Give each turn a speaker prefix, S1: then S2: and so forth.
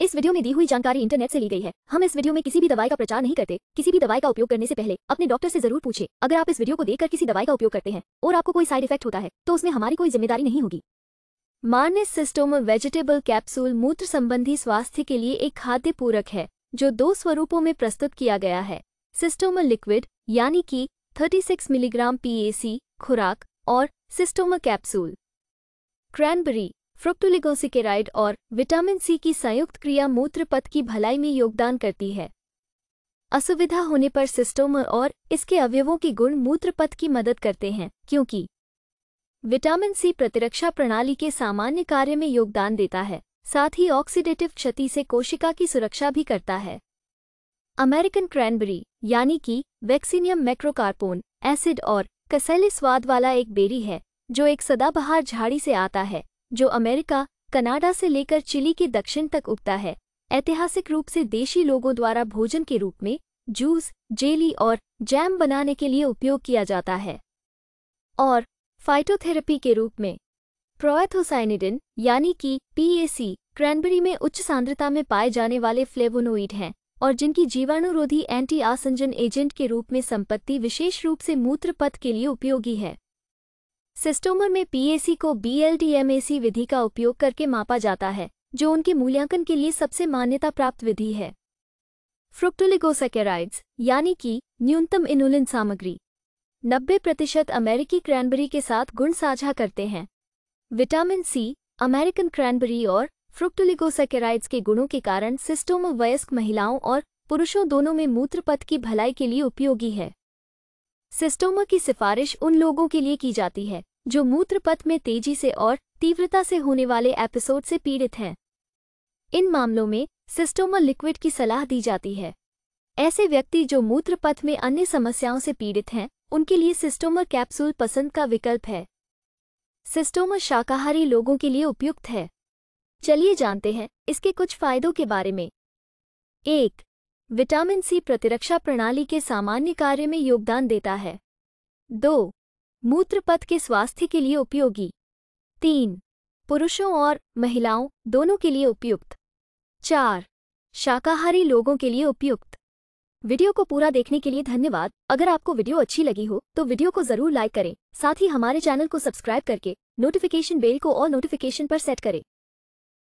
S1: इस वीडियो में दी हुई जानकारी इंटरनेट से ली गई है हम इस वीडियो में किसी भी दवाई का प्रचार नहीं करते किसी भी दवाई का उपयोग करने से पहले अपने डॉक्टर से जरूर पूछे अगर आप इस वीडियो को देखकर किसी दवाई का उपयोग करते हैं और आपको कोई साइड इफेक्ट होता है तो उसमें हमारी कोई जिम्मेदारी नहीं होगी मार्नेस सिस्टोम वेजिटेबल कैप्सूल मूत्र संबंधी स्वास्थ्य के लिए एक खाद्य पूरक है जो दो स्वरूपों में प्रस्तुत किया गया है सिस्टोम लिक्विड यानी कि 36 मिलीग्राम पीएसी खुराक और सिस्टोम कैप्सूल क्रैनबेरी फ्रुक्टोलिगोसिकेराइड और विटामिन सी की संयुक्त क्रिया मूत्र पथ की भलाई में योगदान करती है असुविधा होने पर सिस्टोम और इसके अवयवों के गुण मूत्र पथ की मदद करते हैं क्योंकि विटामिन सी प्रतिरक्षा प्रणाली के सामान्य कार्य में योगदान देता है साथ ही ऑक्सीडेटिव क्षति से कोशिका की सुरक्षा भी करता है अमेरिकन क्रैनबेरी यानी कि वैक्सीनियम मैक्रोकार्पोन एसिड और कसैली स्वाद वाला एक बेरी है जो एक सदाबहार झाड़ी से आता है जो अमेरिका कनाडा से लेकर चिली के दक्षिण तक उगता है ऐतिहासिक रूप से देशी लोगों द्वारा भोजन के रूप में जूस जेली और जैम बनाने के लिए उपयोग किया जाता है और फाइटोथेरेपी के रूप में प्रोएथोसाइनिडिन यानी कि पीएसी क्रैनबेरी में उच्च सांद्रता में पाए जाने वाले फ्लेवोनोइड हैं और जिनकी जीवाणुरोधी एंटी आसंजन एजेंट के रूप में संपत्ति विशेष रूप से मूत्रपथ के लिए उपयोगी है सिस्टोमर में पीएसी को बीएलडीएमएसी विधि का उपयोग करके मापा जाता है जो उनके मूल्यांकन के लिए सबसे मान्यता प्राप्त विधि है फ्रुक्टोलिगोसेकेराइड्स यानी कि न्यूनतम इनुलिन सामग्री 90 प्रतिशत अमेरिकी क्रैनबेरी के साथ गुण साझा करते हैं विटामिन सी अमेरिकन क्रैनबेरी और फ्रुक्टोलिगोसेकेराइड्स के गुणों के कारण सिस्टोम वयस्क महिलाओं और पुरुषों दोनों में मूत्रपथ की भलाई के लिए उपयोगी है सिस्टोमा की सिफारिश उन लोगों के लिए की जाती है जो मूत्रपथ में तेजी से और तीव्रता से होने वाले एपिसोड से पीड़ित हैं इन मामलों में सिस्टोमल लिक्विड की सलाह दी जाती है ऐसे व्यक्ति जो मूत्रपथ में अन्य समस्याओं से पीड़ित हैं उनके लिए सिस्टोमर कैप्सूल पसंद का विकल्प है सिस्टोमर शाकाहारी लोगों के लिए उपयुक्त है चलिए जानते हैं इसके कुछ फायदों के बारे में एक विटामिन सी प्रतिरक्षा प्रणाली के सामान्य कार्य में योगदान देता है दो मूत्रपथ के स्वास्थ्य के लिए उपयोगी तीन पुरुषों और महिलाओं दोनों के लिए उपयुक्त चार शाकाहारी लोगों के लिए उपयुक्त वीडियो को पूरा देखने के लिए धन्यवाद अगर आपको वीडियो अच्छी लगी हो तो वीडियो को जरूर लाइक करें साथ ही हमारे चैनल को सब्सक्राइब करके नोटिफिकेशन बेल को और नोटिफिकेशन पर सेट करें